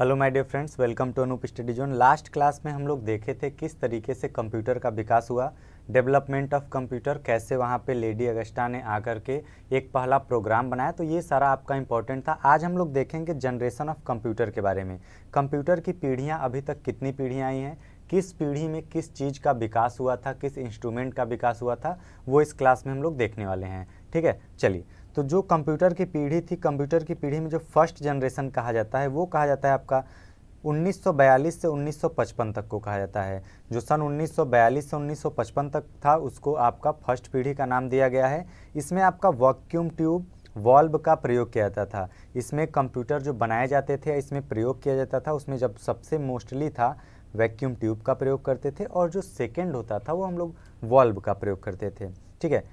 hello my dear friends welcome to Anoop study zone last class में हम लोग देखे थे किस तरीके से कंप्यूटर का विकास हुआ डेवलपमेंट ऑफ कंप्यूटर कैसे वहाँ पे लेडी अगस्टा ने आकर के एक पहला प्रोग्राम बनाया तो ये सारा आपका इंपॉर्टेंट था आज हम लोग देखेंगे जनरेशन ऑफ कंप्यूटर के बारे में कंप्यूटर की पीढ़ियाँ अभी तक कितनी पीढ़ियाँ आई हैं किस पीढ़ी में किस चीज़ का विकास हुआ था किस इंस्ट्रूमेंट का विकास हुआ था वो इस क्लास में हम लोग देखने वाले हैं ठीक है चलिए तो जो कंप्यूटर की पीढ़ी थी कंप्यूटर की पीढ़ी में जो फर्स्ट जनरेशन कहा जाता है वो कहा जाता है आपका 1942 से 1955 तक को कहा जाता है जो सन 1942 से 1955 तक था उसको आपका फर्स्ट पीढ़ी का नाम दिया गया है इसमें आपका वैक्यूम ट्यूब वॉल्व का प्रयोग किया जाता था इसमें कंप्यूटर जो बनाए जाते थे इसमें प्रयोग किया जाता था उसमें जब सबसे मोस्टली था वैक्यूम ट्यूब का प्रयोग करते थे और जो सेकेंड होता था वो हम लोग वॉल्व का प्रयोग करते थे ठीक है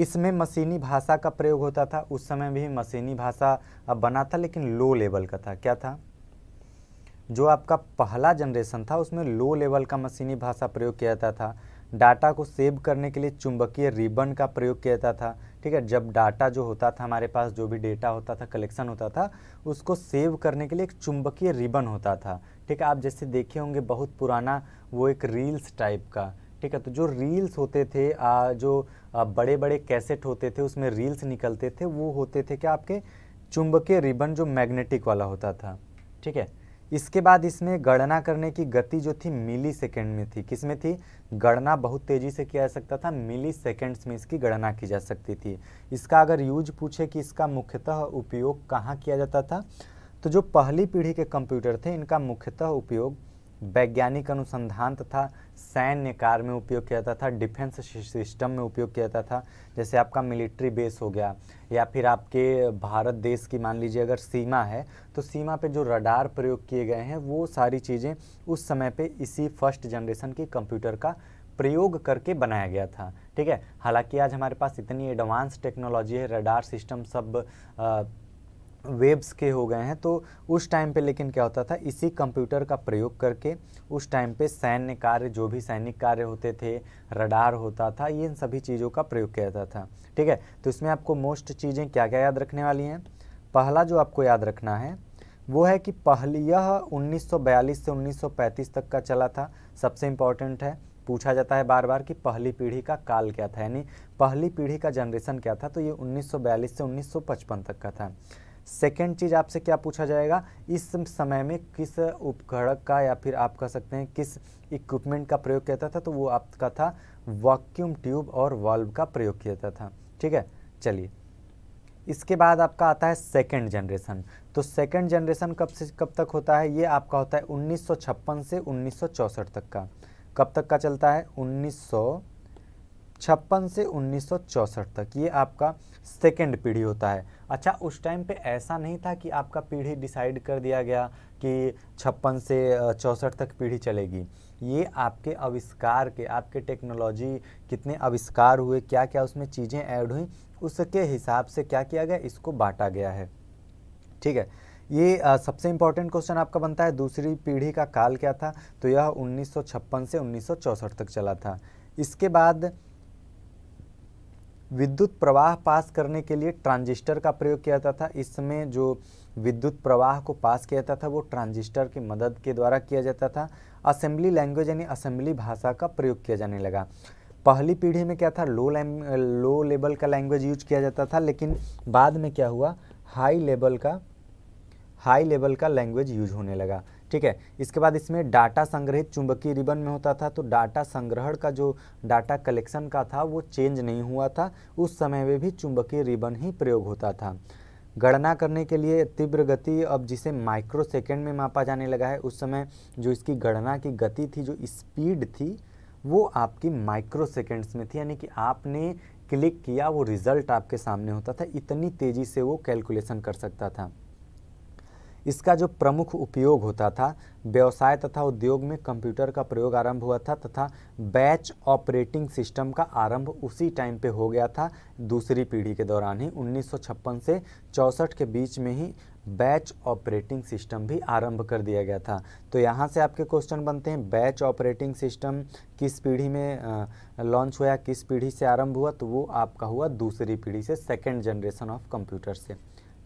इसमें मशीनी भाषा का प्रयोग होता था उस समय भी मशीनी भाषा बना था लेकिन लो लेवल का था क्या था जो आपका पहला जनरेशन था उसमें लो लेवल का मशीनी भाषा प्रयोग किया जाता था डाटा को सेव करने के लिए चुंबकीय रिबन का प्रयोग किया जाता था ठीक है जब डाटा जो होता था हमारे पास जो भी डेटा होता था कलेक्शन होता था उसको सेव करने के लिए एक चुंबकीय रिबन होता था ठीक है आप जैसे देखे होंगे बहुत पुराना वो एक रील्स टाइप का ठीक है तो जो रील्स होते थे आ, जो आ, बड़े बड़े कैसेट होते थे उसमें रील्स निकलते थे वो होते थे क्या आपके चुंबकीय रिबन जो मैग्नेटिक वाला होता था ठीक है इसके बाद इसमें गणना करने की गति जो थी मिली सेकेंड में थी किस में थी गणना बहुत तेज़ी से किया जा सकता था मिली सेकेंड्स में इसकी गणना की जा सकती थी इसका अगर यूज पूछे कि इसका मुख्यतः उपयोग कहाँ किया जाता था तो जो पहली पीढ़ी के कंप्यूटर थे इनका मुख्यतः उपयोग वैज्ञानिक अनुसंधान तथा सैन्य कार्य में उपयोग किया जाता था डिफेंस सिस्टम में उपयोग किया जाता था जैसे आपका मिलिट्री बेस हो गया या फिर आपके भारत देश की मान लीजिए अगर सीमा है तो सीमा पे जो रडार प्रयोग किए गए हैं वो सारी चीज़ें उस समय पे इसी फर्स्ट जनरेशन के कंप्यूटर का प्रयोग करके बनाया गया था ठीक है हालांकि आज हमारे पास इतनी एडवांस टेक्नोलॉजी है रडार सिस्टम सब आ, वेब्स के हो गए हैं तो उस टाइम पे लेकिन क्या होता था इसी कंप्यूटर का प्रयोग करके उस टाइम पे सैन्य कार्य जो भी सैनिक कार्य होते थे रडार होता था ये इन सभी चीज़ों का प्रयोग किया जाता था ठीक है तो इसमें आपको मोस्ट चीज़ें क्या क्या याद रखने वाली हैं पहला जो आपको याद रखना है वो है कि पहली यह 1942 से 1935 तक का चला था सबसे इम्पॉर्टेंट है पूछा जाता है बार बार कि पहली पीढ़ी का काल क्या था यानी पहली पीढ़ी का जनरेशन क्या था तो ये 1942 से 1955 तक का था सेकेंड चीज़ आपसे क्या पूछा जाएगा इस समय में किस उपकरण का या फिर आप कह सकते हैं किस इक्विपमेंट का प्रयोग किया था तो वो आपका था वैक्यूम ट्यूब और वाल्व का प्रयोग किया जाता था ठीक है चलिए इसके बाद आपका आता है सेकेंड जनरेशन तो सेकेंड जनरेशन कब से कब तक होता है ये आपका होता है 1956 से 1964 तक का कब तक का चलता है 1900 छप्पन से उन्नीस तक ये आपका सेकेंड पीढ़ी होता है अच्छा उस टाइम पे ऐसा नहीं था कि आपका पीढ़ी डिसाइड कर दिया गया कि छप्पन से चौंसठ तक पीढ़ी चलेगी ये आपके आविष्कार के आपके टेक्नोलॉजी कितने आविष्कार हुए क्या क्या उसमें चीज़ें ऐड हुई उसके हिसाब से क्या किया गया इसको बांटा गया है ठीक है ये आ, सबसे इम्पॉर्टेंट क्वेश्चन आपका बनता है दूसरी पीढ़ी का काल क्या था तो यह उन्नीस से उन्नीस तक चला था इसके बाद विद्युत प्रवाह पास करने के लिए ट्रांजिस्टर का प्रयोग किया जाता था इसमें जो विद्युत प्रवाह को पास किया जाता था वो ट्रांजिस्टर की मदद के द्वारा किया जाता था असेंबली लैंग्वेज यानी असेंबली भाषा का प्रयोग किया जाने लगा पहली पीढ़ी में क्या था लो लो लेवल का लैंग्वेज यूज किया जाता था लेकिन बाद में क्या हुआ हाई लेवल का हाई लेवल का लैंग्वेज यूज होने लगा ठीक है इसके बाद इसमें डाटा संग्रहित चुंबकीय रिबन में होता था तो डाटा संग्रहण का जो डाटा कलेक्शन का था वो चेंज नहीं हुआ था उस समय में भी चुंबकीय रिबन ही प्रयोग होता था गणना करने के लिए तीव्र गति अब जिसे माइक्रो सेकेंड में मापा जाने लगा है उस समय जो इसकी गणना की गति थी जो स्पीड थी वो आपकी माइक्रो सेकेंड्स में थी यानी कि आपने क्लिक किया वो रिज़ल्ट आपके सामने होता था इतनी तेज़ी से वो कैलकुलेशन कर सकता था इसका जो प्रमुख उपयोग होता था व्यवसाय तथा उद्योग में कंप्यूटर का प्रयोग आरंभ हुआ था तथा बैच ऑपरेटिंग सिस्टम का आरंभ उसी टाइम पे हो गया था दूसरी पीढ़ी के दौरान ही 1956 से चौंसठ के बीच में ही बैच ऑपरेटिंग सिस्टम भी आरंभ कर दिया गया था तो यहाँ से आपके क्वेश्चन बनते हैं बैच ऑपरेटिंग सिस्टम किस पीढ़ी में लॉन्च हुआ किस पीढ़ी से आरंभ हुआ तो वो आपका हुआ दूसरी पीढ़ी से सेकेंड जनरेशन ऑफ कंप्यूटर से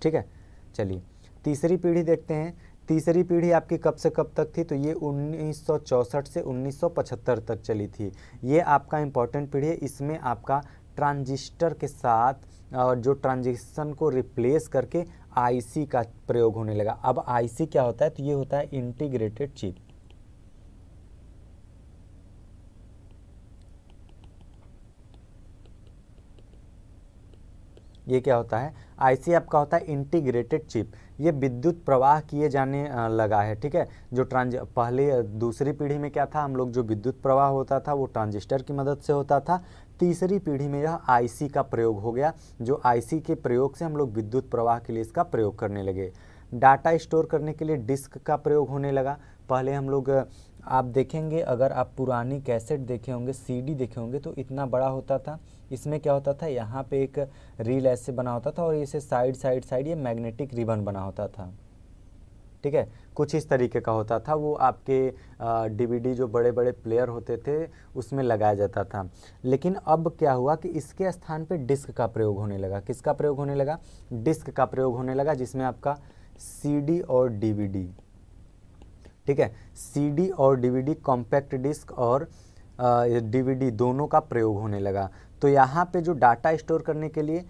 ठीक है चलिए तीसरी पीढ़ी देखते हैं तीसरी पीढ़ी आपकी कब से कब तक थी तो ये 1964 से 1975 तक चली थी ये आपका इम्पोर्टेंट पीढ़ी है इसमें आपका ट्रांजिस्टर के साथ और जो ट्रांजिशन को रिप्लेस करके आईसी का प्रयोग होने लगा अब आईसी क्या होता है तो ये होता है इंटीग्रेटेड चिप ये क्या होता है आईसी आपका होता है इंटीग्रेटेड चिप ये विद्युत प्रवाह किए जाने लगा है ठीक है जो ट्रांज पहले दूसरी पीढ़ी में क्या था हम लोग जो विद्युत प्रवाह होता था वो ट्रांजिस्टर की मदद से होता था तीसरी पीढ़ी में यह आईसी का प्रयोग हो गया जो आईसी के प्रयोग से हम लोग विद्युत प्रवाह के लिए इसका प्रयोग करने लगे डाटा स्टोर करने के लिए डिस्क का प्रयोग होने लगा पहले हम लोग आप देखेंगे अगर आप पुरानी कैसेट देखे होंगे सीडी देखे होंगे तो इतना बड़ा होता था इसमें क्या होता था यहाँ पे एक रील ऐसे बना होता था और इसे साइड साइड साइड ये मैग्नेटिक रिबन बना होता था ठीक है कुछ इस तरीके का होता था वो आपके डीवीडी जो बड़े बड़े प्लेयर होते थे उसमें लगाया जाता था लेकिन अब क्या हुआ कि इसके स्थान पे डिस्क का प्रयोग होने लगा किसका प्रयोग होने लगा डिस्क का प्रयोग होने लगा जिसमें आपका सीडी और डीवीडी ठीक है सीडी और डीवीडी कॉम्पैक्ट डिस्क और डीवीडी दोनों का प्रयोग होने लगा तो यहाँ पे जो डाटा स्टोर करने के लिए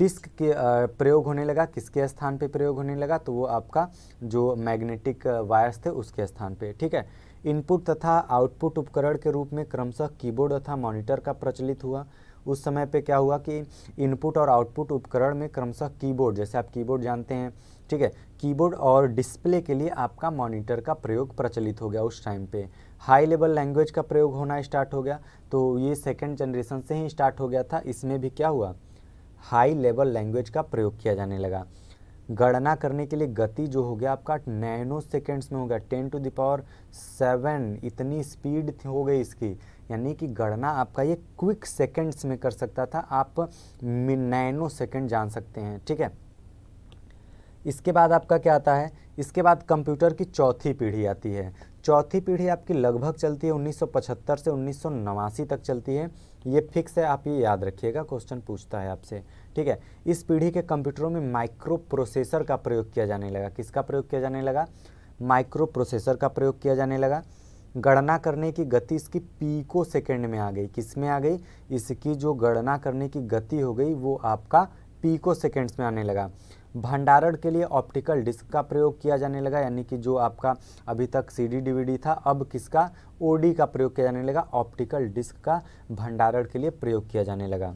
डिस्क के प्रयोग होने लगा किसके स्थान पे प्रयोग होने लगा तो वो आपका जो मैग्नेटिक वायर्स थे उसके स्थान पे ठीक है इनपुट तथा आउटपुट उपकरण के रूप में क्रमशः कीबोर्ड तथा मॉनिटर का प्रचलित हुआ उस समय पे क्या हुआ कि इनपुट और आउटपुट उपकरण में क्रमशः कीबोर्ड जैसे आप कीबोर्ड जानते हैं ठीक है कीबोर्ड और डिस्प्ले के लिए आपका मॉनिटर का प्रयोग प्रचलित हो गया उस टाइम पे हाई लेवल लैंग्वेज का प्रयोग होना स्टार्ट हो गया तो ये सेकेंड जनरेशन से ही स्टार्ट हो गया था इसमें भी क्या हुआ हाई लेवल लैंग्वेज का प्रयोग किया जाने लगा गणना करने के लिए गति जो हो गया आपका नैनो सेकेंड्स में हो गया टेन टू दावर सेवन इतनी स्पीड हो गई इसकी यानी कि गणना आपका ये क्विक सेकेंड्स में कर सकता था आप नैनो सेकेंड जान सकते हैं ठीक है इसके बाद आपका क्या आता है इसके बाद कंप्यूटर की चौथी पीढ़ी आती है चौथी पीढ़ी आपकी लगभग चलती है 1975 से उन्नीस तक चलती है ये फिक्स है आप ये याद रखिएगा क्वेश्चन पूछता है आपसे ठीक है इस पीढ़ी के कंप्यूटरों में माइक्रो प्रोसेसर का प्रयोग किया जाने लगा किसका प्रयोग किया जाने लगा माइक्रो प्रोसेसर का प्रयोग किया जाने लगा गणना करने की गति इसकी पीको सेकेंड में आ गई किस में आ गई इसकी जो गणना करने की गति हो गई वो आपका पीको सेकेंड्स में आने लगा भंडारण के लिए ऑप्टिकल डिस्क का प्रयोग किया जाने लगा यानी कि जो आपका अभी तक सीडी डीवीडी था अब किसका ओडी का प्रयोग किया जाने लगा ऑप्टिकल डिस्क का भंडारण के लिए प्रयोग किया जाने लगा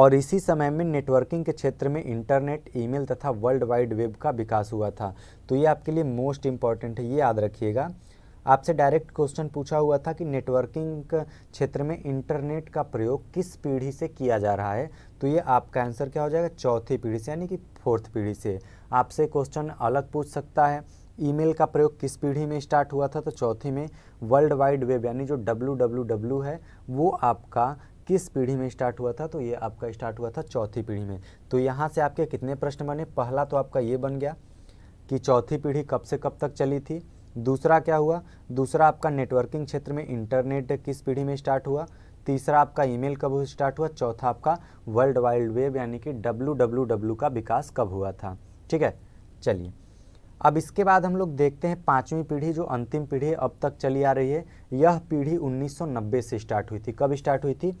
और इसी समय में नेटवर्किंग के क्षेत्र में इंटरनेट ईमेल तथा वर्ल्ड वाइड वेब का विकास हुआ था तो ये आपके लिए मोस्ट इम्पॉर्टेंट है ये याद रखिएगा आपसे डायरेक्ट क्वेश्चन पूछा हुआ था कि नेटवर्किंग क्षेत्र में इंटरनेट का प्रयोग किस पीढ़ी से किया जा रहा है तो ये आपका आंसर क्या हो जाएगा चौथी पीढ़ी से यानी कि फोर्थ पीढ़ी से आपसे क्वेश्चन अलग पूछ सकता है ईमेल का प्रयोग किस पीढ़ी में स्टार्ट हुआ था तो चौथी में वर्ल्ड वाइड वेब यानी जो डब्ल्यू है वो आपका किस पीढ़ी में स्टार्ट हुआ था तो ये आपका स्टार्ट हुआ था चौथी पीढ़ी में तो यहाँ से आपके कितने प्रश्न बने पहला तो आपका ये बन गया कि चौथी पीढ़ी कब से कब तक चली थी दूसरा क्या हुआ दूसरा आपका नेटवर्किंग क्षेत्र में इंटरनेट किस पीढ़ी में स्टार्ट हुआ तीसरा आपका ईमेल कब स्टार्ट हुआ चौथा आपका वर्ल्ड वाइड वेब यानी कि डब्ल्यू का विकास कब हुआ था ठीक है चलिए अब इसके बाद हम लोग देखते हैं पाँचवीं पीढ़ी जो अंतिम पीढ़ी अब तक चली आ रही है यह पीढ़ी 1990 से स्टार्ट हुई थी कब स्टार्ट हुई थी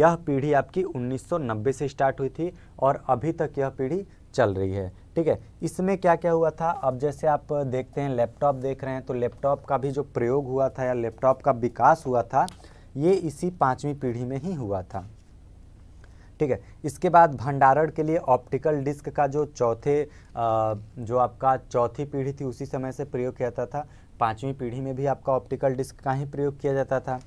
यह पीढ़ी आपकी 1990 से स्टार्ट हुई थी और अभी तक यह पीढ़ी चल रही है ठीक है इसमें क्या क्या हुआ था अब जैसे आप देखते हैं लैपटॉप देख रहे हैं तो लैपटॉप का भी जो प्रयोग हुआ था या लैपटॉप का विकास हुआ था ये इसी पाँचवीं पीढ़ी में ही हुआ था ठीक है इसके बाद भंडारण के लिए ऑप्टिकल डिस्क का जो चौथे जो आपका चौथी पीढ़ी थी उसी समय से प्रयोग किया जाता था पाँचवीं पीढ़ी में भी आपका ऑप्टिकल डिस्क का ही प्रयोग किया जाता था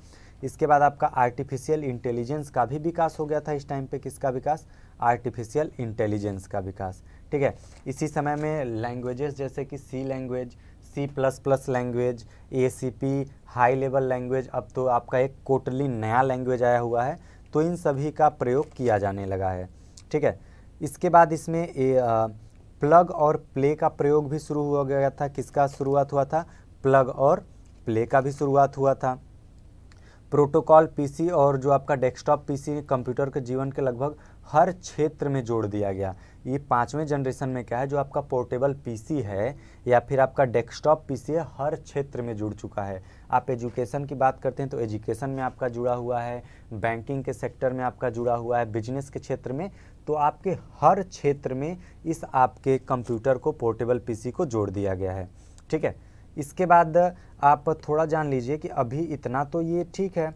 इसके बाद आपका आर्टिफिशियल इंटेलिजेंस का भी विकास हो गया था इस टाइम पे किसका विकास आर्टिफिशियल इंटेलिजेंस का विकास ठीक है इसी समय में लैंग्वेजेस जैसे कि C language C plus plus language A C P high level language अब तो आपका एक कोटली नया लैंग्वेज आया हुआ है तो इन सभी का प्रयोग किया जाने लगा है ठीक है इसके बाद इसमें ए, आ, प्लग और प्ले का प्रयोग भी शुरू हो गया था किसका शुरुआत हुआ था प्लग और प्ले का भी शुरुआत हुआ था प्रोटोकॉल पीसी और जो आपका डेस्कटॉप पीसी कंप्यूटर के जीवन के लगभग हर क्षेत्र में जोड़ दिया गया ये पाँचवें जनरेशन में क्या है जो आपका पोर्टेबल पीसी है या फिर आपका डेस्कटॉप पीसी है हर क्षेत्र में जुड़ चुका है आप एजुकेशन की बात करते हैं तो एजुकेशन में आपका जुड़ा हुआ है बैंकिंग के सेक्टर में आपका जुड़ा हुआ है बिजनेस के क्षेत्र में तो आपके हर क्षेत्र में इस आपके कंप्यूटर को पोर्टेबल पी को जोड़ दिया गया है ठीक है इसके बाद आप थोड़ा जान लीजिए कि अभी इतना तो ये ठीक है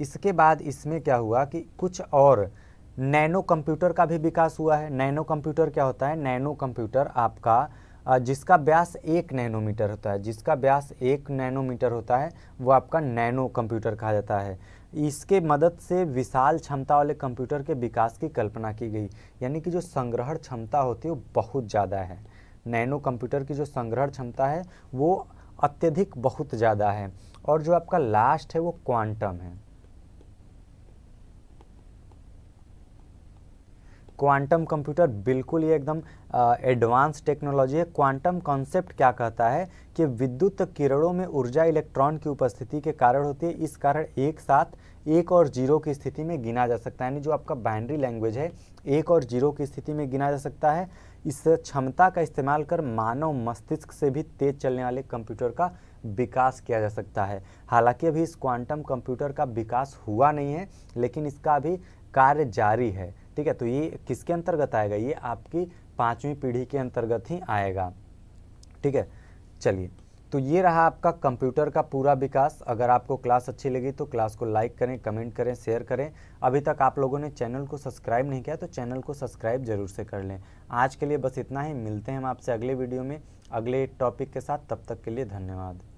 इसके बाद इसमें क्या हुआ कि कुछ और नैनो कंप्यूटर का भी विकास हुआ है नैनो कंप्यूटर क्या होता है नैनो कंप्यूटर आपका जिसका व्यास एक नैनोमीटर होता है जिसका व्यास एक नैनोमीटर होता है वो आपका नैनो कंप्यूटर कहा जाता है इसके मदद से विशाल क्षमता वाले कंप्यूटर के विकास की कल्पना की गई यानी कि जो संग्रहण क्षमता होती है वो बहुत ज़्यादा है नैनो कंप्यूटर की जो संग्रहण क्षमता है वो अत्यधिक बहुत ज़्यादा है और जो आपका लास्ट है वो क्वांटम है क्वांटम कंप्यूटर बिल्कुल ही एकदम एडवांस टेक्नोलॉजी है क्वांटम कॉन्सेप्ट क्या कहता है कि विद्युत किरणों में ऊर्जा इलेक्ट्रॉन की उपस्थिति के कारण होती है इस कारण एक साथ एक और जीरो की स्थिति में गिना जा सकता है यानी जो आपका बाइनरी लैंग्वेज है एक और जीरो की स्थिति में गिना जा सकता है इस क्षमता का इस्तेमाल कर मानव मस्तिष्क से भी तेज चलने वाले कंप्यूटर का विकास किया जा सकता है हालांकि अभी इस क्वांटम कंप्यूटर का विकास हुआ नहीं है लेकिन इसका अभी कार्य जारी है ठीक है तो ये किसके अंतर्गत आएगा ये आपकी पाँचवीं पीढ़ी के अंतर्गत ही आएगा ठीक है चलिए तो ये रहा आपका कंप्यूटर का पूरा विकास अगर आपको क्लास अच्छी लगी तो क्लास को लाइक करें कमेंट करें शेयर करें अभी तक आप लोगों ने चैनल को सब्सक्राइब नहीं किया तो चैनल को सब्सक्राइब जरूर से कर लें आज के लिए बस इतना ही मिलते हैं हम आपसे अगले वीडियो में अगले टॉपिक के साथ तब तक के लिए धन्यवाद